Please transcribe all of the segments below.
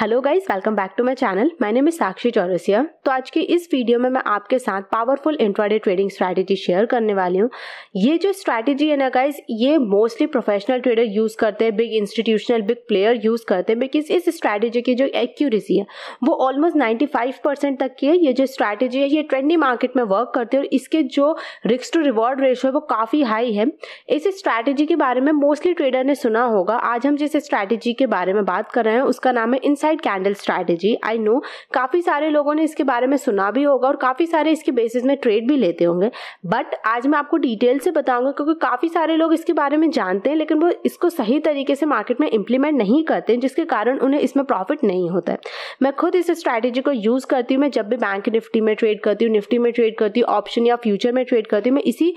hello guys welcome back to my channel मैंने name Sakshi Chaurasia तो आज के इस वीडियो में मैं आपके साथ powerful intraday trading strategy share करने वाली हूँ ये जो स्ट्रैटेजी है ना गाइस ये मोस्टली प्रोफेशनल ट्रेडर यूज़ करते हैं big institutional big player use करते हैं बिकॉज इस स्ट्रैटेजी की जो एक्यूरेसी है वो ऑलमोस्ट नाइन्टी तक की है ये जो स्ट्रैटेजी है ये ट्रेंडी मार्केट में वर्क करती है और इसके जो रिस्क टू रिवॉर्ड रेशो है वो काफ़ी हाई है इस स्ट्रैटेजी के बारे में मोस्टली ट्रेडर ने सुना होगा आज हम जिस स्ट्रैटेजी के बारे में बात कर रहे हैं उसका नाम है inside side candle strategy I know काफ़ी सारे लोगों ने इसके बारे में सुना भी होगा और काफ़ी सारे इसके बेसिस में ट्रेड भी लेते होंगे बट आज मैं आपको डिटेल से बताऊंगा क्योंकि काफ़ी सारे लोग इसके बारे में जानते हैं लेकिन वो इसको सही तरीके से मार्केट में इंप्लीमेंट नहीं करते हैं जिसके कारण उन्हें इसमें प्रॉफिट नहीं होता है मैं खुद इस स्ट्रैटेजी को यूज़ करती हूँ मैं जब भी बैंक निफ्टी में ट्रेड करती हूँ निफ्टी में ट्रेड करती हूँ ऑप्शन या फ्यूचर में ट्रेड करती हूँ मैं इसी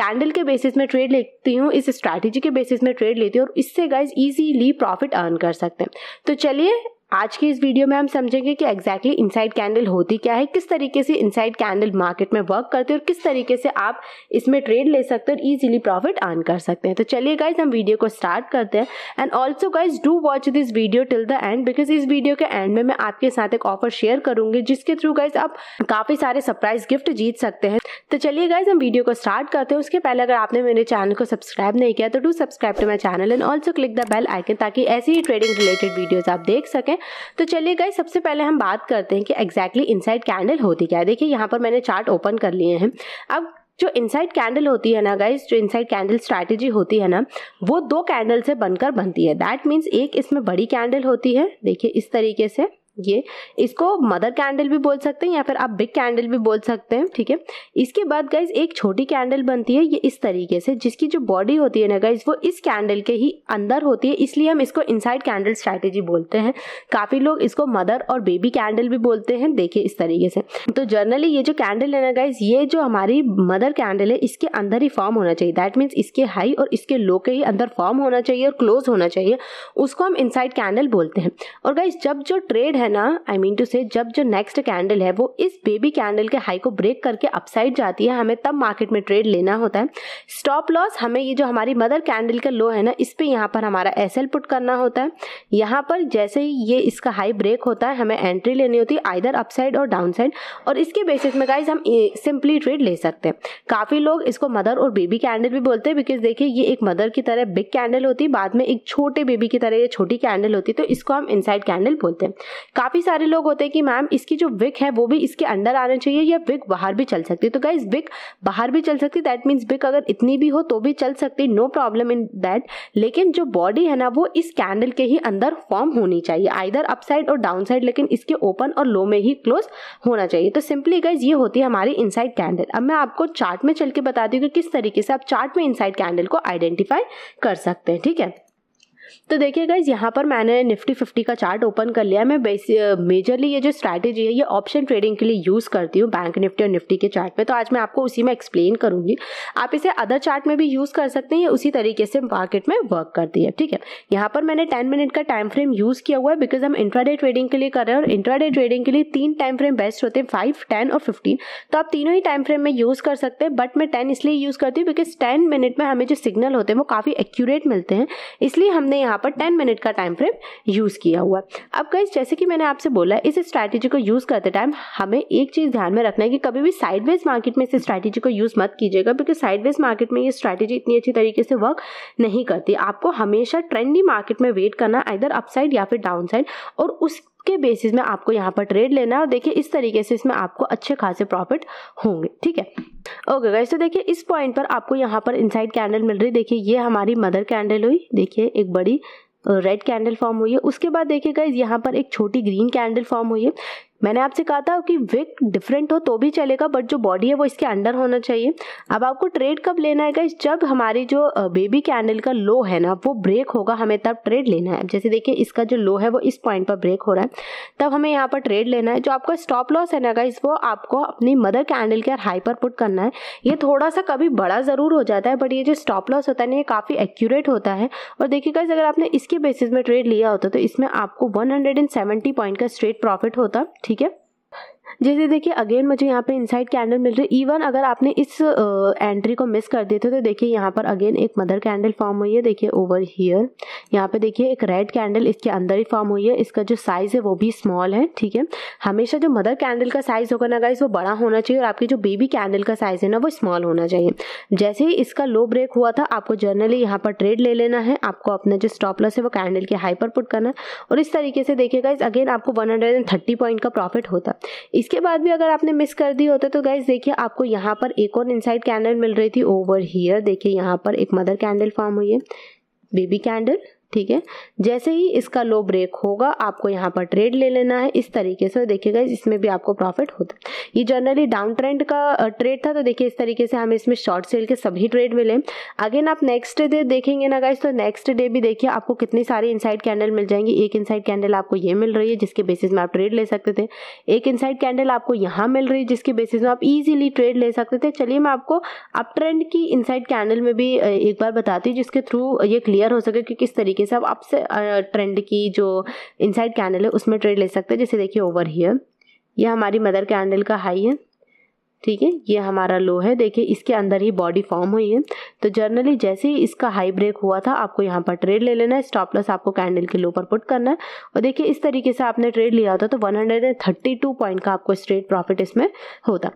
कैंडल के बेसिस में ट्रेड लेती हूँ इस स्ट्रैटेजी के बेसिस में ट्रेड लेती हूँ और इससे गाइज ईजीली प्रॉफिट अर्न कर सकते हैं तो चलिए आज की इस वीडियो में हम समझेंगे कि एग्जैक्टली इनसाइड कैंडल होती क्या है किस तरीके से इनसाइड कैंडल मार्केट में वर्क करते हैं और किस तरीके से आप इसमें ट्रेड ले सकते हो और इजीली प्रॉफिट अर्न कर सकते हैं तो चलिए गाइज हम वीडियो को स्टार्ट करते हैं and also guys do watch this video till the end because इस वीडियो के एंड में मैं आपके साथ एक ऑफर शेयर करूंगी जिसके थ्रू गाइज आप काफ़ी सारे सरप्राइज गिफ्ट जीत सकते हैं तो चलिए गाइज हम वीडियो को स्टार्ट करते हैं उसके पहले अगर आपने मेरे चैनल को सब्सक्राइब नहीं किया तो do subscribe to my channel and also click the bell icon ताकि ऐसी ही ट्रेडिंग रिलेटेड वीडियोज़ आप देख सकें हैं तो चलिए गए सबसे पहले हम बात करते हैं कि एग्जैक्टली इनसाइड कैंडल होती क्या है देखिए यहाँ पर मैंने चार्ट ओपन कर लिए हैं अब जो इनसाइड कैंडल होती है ना गाइज जो इनसाइड कैंडल स्ट्रैटेजी होती है ना वो दो कैंडल से बनकर बनती है दैट मीन्स एक इसमें बड़ी कैंडल होती है देखिए इस तरीके से ये इसको मदर कैंडल भी बोल सकते हैं या फिर आप बिग कैंडल भी बोल सकते हैं ठीक है इसके बाद गाइज एक छोटी कैंडल बनती है ये इस तरीके से जिसकी जो बॉडी होती है ना गाइज वो इस कैंडल के ही अंदर होती है इसलिए हम इसको इनसाइड कैंडल स्ट्रैटेजी बोलते हैं काफ़ी लोग इसको मदर और बेबी कैंडल भी बोलते हैं देखिए इस तरीके से तो जर्नली ये जो कैंडल है ना गाइज ये जो हमारी मदर कैंडल है इसके अंदर ही फॉर्म होना चाहिए दैट मीन्स इसके हाई और इसके लो के ही अंदर फॉर्म होना चाहिए और क्लोज होना चाहिए उसको हम इनसाइड कैंडल बोलते हैं और गाइज जब जो ट्रेड है है ना आई मीन टू से जब जो नेक्स्ट कैंडल है वो इस बेबी कैंडल के हाई को ब्रेक करके अपसाइड जाती है हमें तब मार्केट में ट्रेड लेना होता है स्टॉप लॉस हमें ये जो हमारी मदर कैंडल का लो है ना इस पर यहाँ पर हमारा एस पुट करना होता है यहाँ पर जैसे ही ये इसका हाई ब्रेक होता है हमें एंट्री लेनी होती है आइधर अपसाइड और डाउन और इसके बेसिस में गाइज हम सिंपली ट्रेड ले सकते हैं काफ़ी लोग इसको मदर और बेबी कैंडल भी बोलते हैं बिकॉज देखिए ये एक मदर की तरह बिग कैंडल होती है बाद में एक छोटे बेबी की तरह ये छोटी कैंडल होती है तो इसको हम इनसाइड कैंडल बोलते हैं काफ़ी सारे लोग होते हैं कि मैम इसकी जो विक है वो भी इसके अंडर आना चाहिए या विक बाहर भी चल सकती है तो गाइज विक बाहर भी चल सकती दैट मीन्स विक अगर इतनी भी हो तो भी चल सकती नो प्रॉब्लम इन दैट लेकिन जो बॉडी है ना वो इस कैंडल के ही अंदर फॉर्म होनी चाहिए आइधर अप साइड और डाउन साइड लेकिन इसके ओपन और लो में ही क्लोज होना चाहिए तो सिंपली गाइज ये होती है हमारी इनसाइड कैंडल अब मैं आपको चार्ट में चल के बताती हूँ कि किस तरीके से आप चार्ट में इनसाइड कैंडल को आइडेंटिफाई कर सकते हैं ठीक है तो देखिए गाइज यहाँ पर मैंने निफ्टी फिफ्टी का चार्ट ओपन कर लिया मैं मेजरली ये जो स्ट्रैटेजी है ये ऑप्शन ट्रेडिंग के लिए यूज़ करती हूँ बैंक निफ्टी और निफ्टी के चार्ट में तो आज मैं आपको उसी में एक्सप्लेन करूँगी आप इसे अदर चार्ट में भी यूज़ कर सकते हैं उसी तरीके से मार्केट में वर्क करती है ठीक है यहाँ पर मैंने टेन मिनट का टाइम फ्रेम यूज़ किया हुआ है बिकॉज हम इंट्राडे ट्रेडिंग के लिए कर रहे हैं और इंट्राडे ट्रेडिंग के लिए तीन टाइम फ्रेम बेस्ट होते हैं फाइव टेन और फिफ्टीन तो आप तीनों ही टाइम फ्रेम में यूज़ कर सकते हैं बट मैं टेन इसलिए यूज़ करती हूँ बिकॉज टेन मिनट में हमें जो सिग्नल होते हैं वो काफ़ी एक्यूरेट मिलते हैं इसलिए हमने हमने यहाँ पर टेन मिनट का टाइम फ्रेम यूज़ किया हुआ अब गाइज जैसे कि मैंने आपसे बोला इस स्ट्रैटेजी को यूज़ करते टाइम हमें एक चीज़ ध्यान में रखना है कि कभी भी साइडवेज मार्केट में इस स्ट्रैटेजी को यूज़ मत कीजिएगा बिकॉज साइडवेज मार्केट में ये स्ट्रैटेजी इतनी अच्छी तरीके से वर्क नहीं करती आपको हमेशा ट्रेंडी मार्केट में वेट करना इधर अपसाइड या फिर डाउन और उस उसके बेसिस में आपको यहाँ पर ट्रेड लेना है और देखिए इस तरीके से इसमें आपको अच्छे खासे प्रॉफिट होंगे ठीक है ओके गाइस तो देखिए इस पॉइंट पर आपको यहाँ पर इनसाइड कैंडल मिल रही है देखिए ये हमारी मदर कैंडल हुई देखिए एक बड़ी रेड कैंडल फॉर्म हुई है उसके बाद देखिए गाइज यहाँ पर एक छोटी ग्रीन कैंडल फॉर्म हुई है मैंने आपसे कहा था कि विक डिफरेंट हो तो भी चलेगा बट जो बॉडी है वो इसके अंडर होना चाहिए अब आपको ट्रेड कब लेना है जब हमारी जो बेबी कैंडल का लो है ना वो ब्रेक होगा हमें तब ट्रेड लेना है जैसे देखिए इसका जो लो है वो इस पॉइंट पर ब्रेक हो रहा है तब हमें यहाँ पर ट्रेड लेना है जो आपका स्टॉप लॉस है ना गाइस वो आपको अपनी मदर कैंडल के हाई पर पुट करना है ये थोड़ा सा कभी बड़ा ज़रूर हो जाता है बट ये जो स्टॉप लॉस होता है ना ये काफ़ी एक्यूरेट होता है और देखिए गाइस अगर आपने इसके बेसिस में ट्रेड लिया होता तो इसमें आपको वन पॉइंट का स्ट्रेट प्रॉफिट होता ठीक ठीक है जैसे देखिए अगेन मुझे यहाँ पे इनसाइड कैंडल मिल रही है इवन अगर आपने इस एंट्री को मिस कर देते तो देखिए यहाँ पर अगेन एक मदर कैंडल फॉर्म हुई है देखिए ओवर हियर यहाँ पे देखिए एक रेड कैंडल इसके अंदर ही फॉर्म हुई है इसका जो साइज़ है वो भी स्मॉल है ठीक है हमेशा जो मदर कैंडल का साइज़ होगा ना गाइस वो बड़ा होना चाहिए और आपकी जो बेबी कैंडल का साइज़ है ना वो स्मॉल होना चाहिए जैसे ही इसका लो ब्रेक हुआ था आपको जर्नली यहाँ पर ट्रेड ले लेना है आपको अपना जो स्टॉप लॉस है वो कैंडल के हाई पर पुट करना है और इस तरीके से देखिए गाइज अगेन आपको थर्टी पॉइंट का प्रॉफिट होता है इसके बाद भी अगर आपने मिस कर दी होता तो गाइज देखिए आपको यहाँ पर एक और इनसाइड कैंडल मिल रही थी ओवर हीयर देखिए यहाँ पर एक मदर कैंडल फॉर्म हुई है बेबी कैंडल ठीक है जैसे ही इसका लो ब्रेक होगा आपको यहाँ पर ट्रेड ले लेना है इस तरीके से देखिएगा इसमें भी आपको प्रॉफिट होता है ये जनरली डाउन ट्रेंड का ट्रेड था तो देखिए इस तरीके से हमें इसमें शॉर्ट सेल के सभी ट्रेड मिले अगेन आप नेक्स्ट डे देखेंगे ना गाइज तो नेक्स्ट डे भी देखिए आपको कितनी सारी इनसाइड कैंडल मिल जाएंगी एक इनसाइड कैंडल आपको ये मिल रही है जिसके बेसिस में आप ट्रेड ले सकते थे एक इनसाइड कैंडल आपको यहाँ मिल रही है जिसके बेसिस में आप ईजिली ट्रेड ले सकते थे चलिए मैं आपको अप ट्रेंड की इनसाइड कैंडल में भी एक बार बताती हूँ जिसके थ्रू ये क्लियर हो सके कि किस तरीके तरीके से आप से ट्रेंड की जो इनसाइड कैंडल है उसमें ट्रेड ले सकते हैं जैसे देखिए ओवर हियर यह हमारी मदर कैंडल का हाई है ठीक है ये हमारा लो है देखिए इसके अंदर ही बॉडी फॉर्म हुई है तो जर्नली जैसे ही इसका हाई ब्रेक हुआ था आपको यहाँ पर ट्रेड ले लेना है स्टॉप लॉस आपको कैंडल के लो पर पुट करना है और देखिए इस तरीके से आपने ट्रेड लिया होता तो 132 पॉइंट का आपको स्ट्रेट प्रॉफिट इसमें होता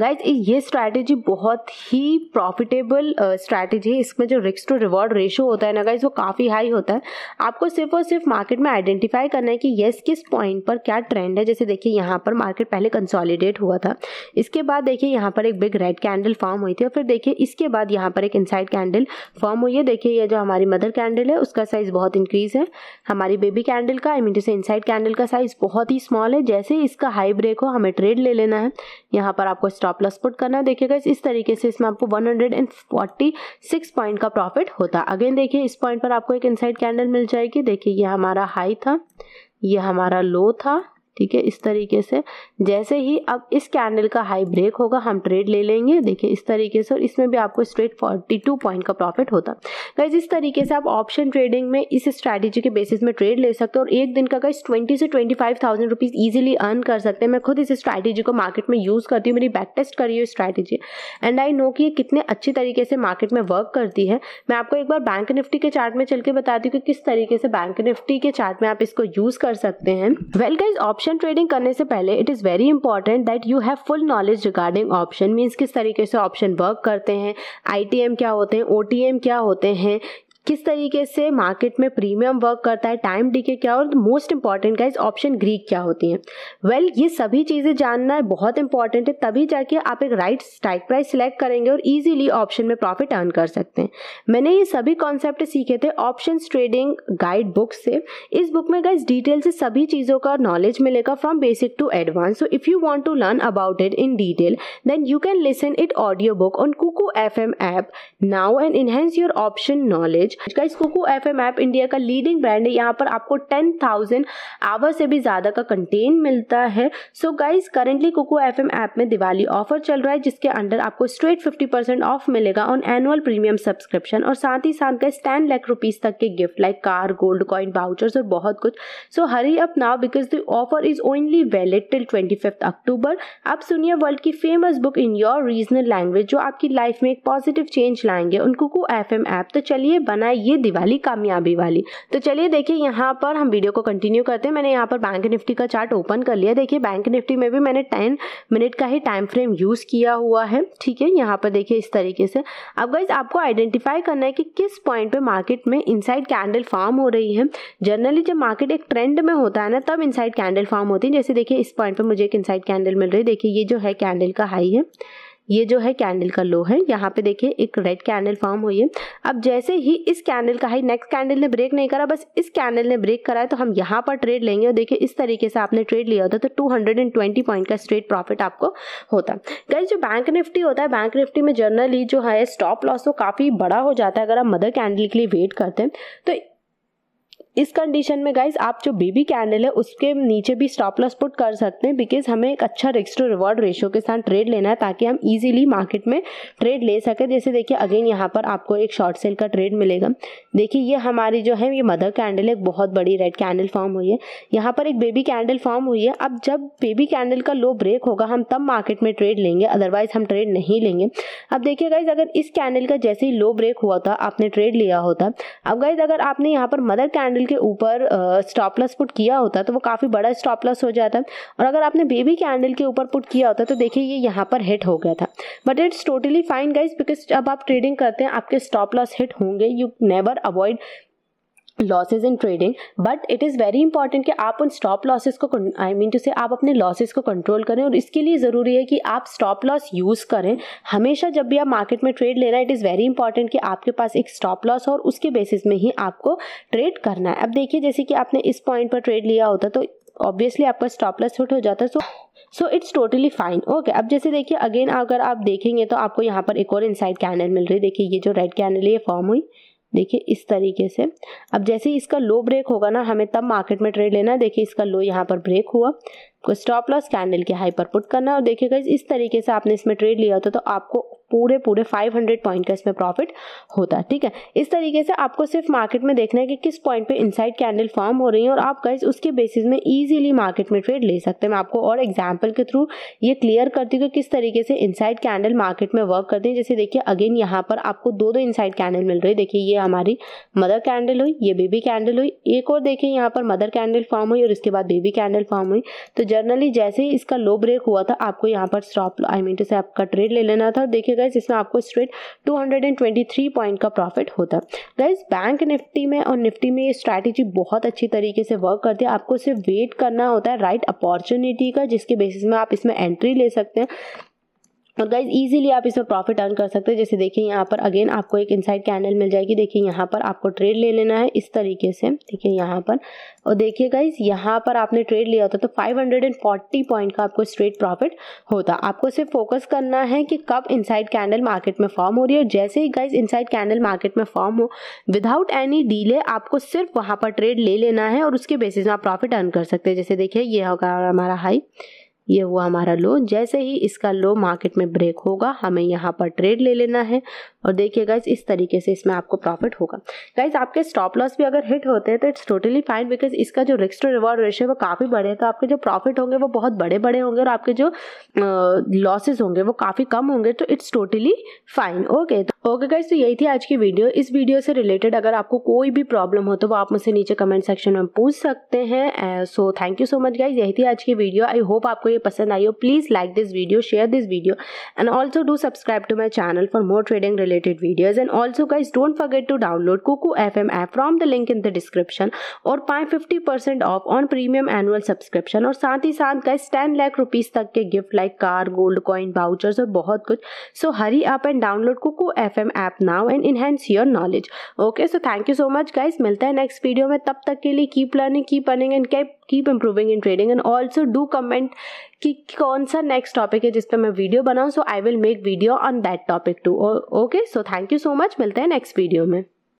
गाइज ये स्ट्रैटेजी बहुत ही प्रॉफिटेबल स्ट्रैटेजी uh, है इसमें जो रिक्स टू रिवॉर्ड रेशियो होता है ना गाइज वो काफ़ी हाई होता है आपको सिर्फ और सिर्फ मार्केट में आइडेंटिफाई करना है कि येस किस पॉइंट पर क्या ट्रेंड है जैसे देखिए यहाँ पर मार्केट पहले कंसॉलिडेट हुआ था इसके बाद देखिए यहाँ पर एक बिग रेड कैंडल फॉर्म हुई थी और फिर देखिए इसके बाद यहाँ पर एक इनसाइड कैंडल फॉर्म हुई है देखिए यह जो हमारी मदर कैंडल है उसका साइज़ बहुत इंक्रीज़ है हमारी बेबी कैंडल का आई मीन जैसे इनसाइड कैंडल का साइज़ बहुत ही स्मॉल है जैसे इसका हाई ब्रेक हो हमें ट्रेड ले लेना है यहाँ पर आपको स्टॉप लॉस पुट करना है देखिएगा इस तरीके से इसमें आपको 146 पॉइंट का प्रॉफिट होता अगेन देखिए इस पॉइंट पर आपको एक इनसाइड कैंडल मिल जाएगी देखिए ये हमारा हाई था ये हमारा लो था ठीक है इस तरीके से जैसे ही अब इस कैंडल का हाई ब्रेक होगा हम ट्रेड ले लेंगे देखिए इस तरीके से और इसमें भी आपको स्ट्रेट 42 पॉइंट का प्रॉफिट होता गाइज इस तरीके से आप ऑप्शन ट्रेडिंग में इस स्ट्रैटेजी के बेसिस में ट्रेड ले सकते हो और एक दिन का गाइज ट्वेंटी से twenty five thousand rupees easily earn कर सकते हैं मैं खुद इस स्ट्रैटेजी को मार्केट में यूज़ करती हूँ मेरी बैक टेस्ट करी हुई स्ट्रैटेजी एंड आई नो कि ये कितने अच्छे तरीके से मार्केट में वर्क करती है मैं आपको एक बार बैंक निफ्टी के चार्ट में चल के बताती हूँ कि किस तरीके से बैंक निफ्टी के चार्ट में आप इसको यूज़ कर सकते हैं well guys option option trading करने से पहले it is very important that you have full knowledge regarding option means किस तरीके से ऑप्शन वर्क करते हैं आई क्या होते हैं ओ क्या होते हैं किस तरीके से मार्केट में प्रीमियम वर्क करता है टाइम डीके क्या और most important guys option Greek क्या होती है वेल well, ये सभी चीज़ें जानना बहुत इंपॉर्टेंट है तभी जाके आप एक राइट स्ट्राइक प्राइस सिलेक्ट करेंगे और इजीली ऑप्शन में प्रॉफिट अर्न कर सकते हैं मैंने ये सभी कॉन्सेप्ट सीखे थे ऑप्शन ट्रेडिंग गाइड बुक से इस बुक में गाइज डिटेल से सभी चीज़ों का नॉलेज मिलेगा from basic to advance so if you want to learn about it in detail then you can listen it audio book on Kuku F M app now and enhance your option knowledge guys Kuku F M app India का leading brand है यहाँ पर आपको ten thousand hour से भी ज़्यादा का content मिलता है so guys currently Kuku F M app में दिवाली ऑफर चल रहा है जिसके अंडर आपको स्ट्रेट फिफ्टी परसेंट ऑफ मिलेगा ऑन एनुअल प्रीमियम सब्सक्रिप्शन और साथ ही साथ गाइस टेन लाख रुपीज़ तक के gift like car gold coin vouchers और बहुत कुछ so hurry up now because the offer is only valid till twenty fifth October आप सुनिए वर्ल्ड की famous book in your regional language जो आपकी लाइफ में एक पॉजिटिव चेंज लाएंगे उनको को एफ एम ऐप तो चलिए बना करना है ये दिवाली कामयाबी वाली तो चलिए देखिए यहाँ पर हम वीडियो को कंटिन्यू करते हैं मैंने यहाँ पर बैंक निफ्टी का चार्ट ओपन कर लिया देखिए बैंक निफ्टी में भी मैंने टेन मिनट का ही टाइम फ्रेम यूज़ किया हुआ है ठीक है यहाँ पर देखिए इस तरीके से अब गाइज आपको आइडेंटिफाई करना है कि किस पॉइंट पर मार्केट में इन कैंडल फॉर्म हो रही है जनरली जब मार्केट एक ट्रेंड में होता है ना तब इन कैंडल फॉर्म होती है जैसे देखिए इस पॉइंट पर मुझे एक इन कैंडल मिल रही है देखिए ये जो है कैंडल का हाई है ये जो है कैंडल का लो है यहाँ पे देखिए एक रेड कैंडल फॉर्म हुई है अब जैसे ही इस कैंडल का हाई नेक्स्ट कैंडल ने ब्रेक नहीं करा बस इस कैंडल ने ब्रेक करा है तो हम यहाँ पर ट्रेड लेंगे और देखिए इस तरीके से आपने ट्रेड लिया होता तो 220 पॉइंट का स्ट्रेट प्रॉफिट आपको होता गई जो बैंक निफ्टी होता है बैंक निफ्टी में जनरली जो है स्टॉप लॉस तो काफ़ी बड़ा हो जाता है अगर आप मदर कैंडल के लिए वेट करते हैं तो इस कंडीशन में गाइज आप जो बेबी कैंडल है उसके नीचे भी स्टॉप लॉस पुट कर सकते हैं बिकॉज हमें एक अच्छा रिक्स टू रिवॉर्ड रेशियो के साथ ट्रेड लेना है ताकि हम इजीली मार्केट में ट्रेड ले सकें जैसे देखिए अगेन यहाँ पर आपको एक शॉर्ट सेल का ट्रेड मिलेगा देखिए ये हमारी जो है ये मदर कैंडल एक बहुत बड़ी रेड कैंडल फॉर्म हुई है यहाँ पर एक बेबी कैंडल फॉर्म हुई है अब जब बेबी कैंडल का लो ब्रेक होगा हम तब मार्केट में ट्रेड लेंगे अदरवाइज हम ट्रेड नहीं लेंगे अब देखिए गाइज अगर इस कैंडल का जैसे ही लो ब्रेक हुआ था आपने ट्रेड लिया होता अब गाइज अगर आपने यहाँ पर मदर कैंडल टेबल के ऊपर स्टॉप लॉस पुट किया होता तो वो काफ़ी बड़ा स्टॉप लॉस हो जाता और अगर आपने बेबी कैंडल के ऊपर पुट किया होता तो देखिए ये यहाँ पर हिट हो गया था but it's totally fine guys because जब आप ट्रेडिंग करते हैं आपके स्टॉप लॉस हिट होंगे you never avoid losses in trading but it is very important कि आप उन स्टॉप लॉसेज को आई मीन टू से आप अपने लॉसेज को कंट्रोल करें और इसके लिए ज़रूरी है कि आप स्टॉप लॉस यूज़ करें हमेशा जब भी आप मार्केट में ट्रेड लेना इट इज़ वेरी इंपॉर्टेंट कि आपके पास एक स्टॉप लॉस और उसके बेसिस में ही आपको ट्रेड करना है अब देखिए जैसे कि आपने इस पॉइंट पर ट्रेड लिया होता तो ऑब्वियसली आपका स्टॉप लॉस हिट हो जाता है so so it's totally fine okay अब जैसे देखिए अगेन अगर आप देखेंगे तो आपको यहाँ पर एक और इनसाइड कैनल मिल रही है देखिए ये जो रेड कैनल है ये फॉर्म हुई देखिए इस तरीके से अब जैसे इसका लो ब्रेक होगा ना हमें तब मार्केट में ट्रेड लेना है देखिए इसका लो यहाँ पर ब्रेक हुआ आपको स्टॉप लॉस कैंडल के हाई पर पुट करना है और देखिए इस तरीके से आपने इसमें ट्रेड लिया होता तो आपको पूरे पूरे 500 पॉइंट का इसमें प्रॉफिट होता ठीक है इस तरीके से आपको सिर्फ मार्केट में देखना है कि किस पॉइंट पे इनसाइड कैंडल फॉर्म हो रही है और आप गाइज उसके बेसिस में इजीली मार्केट में ट्रेड ले सकते हैं मैं आपको और एग्जाम्पल के थ्रू ये क्लियर करती हूँ कि किस तरीके से इनसाइड कैंडल मार्केट में वर्क करते हैं जैसे देखिए अगेन यहाँ पर आपको दो दो इनसाइड कैंडल मिल रही है देखिए ये हमारी मदर कैंडल हुई ये बेबी कैंडल हुई एक और देखिए यहाँ पर मदर कैंडल फॉर्म हुई और इसके बाद बेबी कैंडल फॉर्म हुई तो जनरली जैसे ही इसका लो ब्रेक हुआ था आपको यहाँ पर स्टॉप आई मीन टू से आपका ट्रेड ले लेना था और देखिए गाइज इसमें आपको स्ट्रेट 223 पॉइंट का प्रॉफिट होता है गाइज बैंक निफ्टी में और निफ्टी में ये स्ट्रैटेजी बहुत अच्छी तरीके से वर्क करती है आपको सिर्फ वेट करना होता है राइट अपॉर्चुनिटी का जिसके बेसिस में आप इसमें एंट्री ले सकते हैं और गाइज इजीली आप इसमें प्रॉफिट अर्न कर सकते हैं जैसे देखिए यहाँ पर अगेन आपको एक इनसाइड कैंडल मिल जाएगी देखिए यहाँ पर आपको ट्रेड ले लेना है इस तरीके से देखिए यहाँ पर और देखिए गाइज यहाँ पर आपने ट्रेड लिया होता तो 540 पॉइंट का आपको स्ट्रेट प्रॉफिट होता आपको सिर्फ फोकस करना है कि कब इनसाइड कैंडल मार्केट में फॉर्म हो रही है और जैसे ही गाइज इनसाइड कैंडल मार्केट में फॉर्म हो विदाउट एनी डीले आपको सिर्फ वहाँ पर ट्रेड ले लेना है और उसके बेसिस में आप प्रॉफिट अर्न कर सकते हैं जैसे देखिए ये होगा हमारा हाई ये हुआ हमारा लो जैसे ही इसका लो मार्केट में ब्रेक होगा हमें यहाँ पर ट्रेड ले लेना है और देखिए गाइज इस तरीके से इसमें आपको प्रॉफिट होगा गाइज आपके स्टॉप लॉस भी अगर हिट होते हैं तो इट्स टोटली फाइन बिकॉज इसका जो रिस्क टू रिवॉर्ड रेशियो वो काफ़ी बड़े हैं तो आपके जो प्रॉफिट होंगे वो बहुत बड़े बड़े होंगे और आपके जो लॉसेज होंगे वो काफ़ी कम होंगे तो it's totally fine okay okay guys तो यही थी आज की वीडियो इस वीडियो से रिलेटेड अगर आपको कोई भी प्रॉब्लम हो तो वो आप मुझसे नीचे कमेंट सेक्शन में पूछ सकते हैं so thank you so much guys यही थी आज की वीडियो आई होप आपको ये पसंद आई हो please like this video share this video and also do subscribe to my channel for more trading related videos and also guys don't forget to download Kuku F M app from the link in the description और पाए fifty percent off on premium annual subscription और साथ ही साथ guys ten lakh rupees तक के gift like car gold coin vouchers और बहुत कुछ so hurry up and download Kuku F M app now and enhance your knowledge okay so thank you so much guys मिलता है नेक्स्ट वीडियो में तब तक के लिए keep learning keep earning and keep keep improving in trading and also do comment कि कौन सा नेक्स्ट टॉपिक है जिस पर मैं वीडियो बनाऊँ so I will make video on that topic too okay so thank you so much मिलता है नेक्स्ट वीडियो में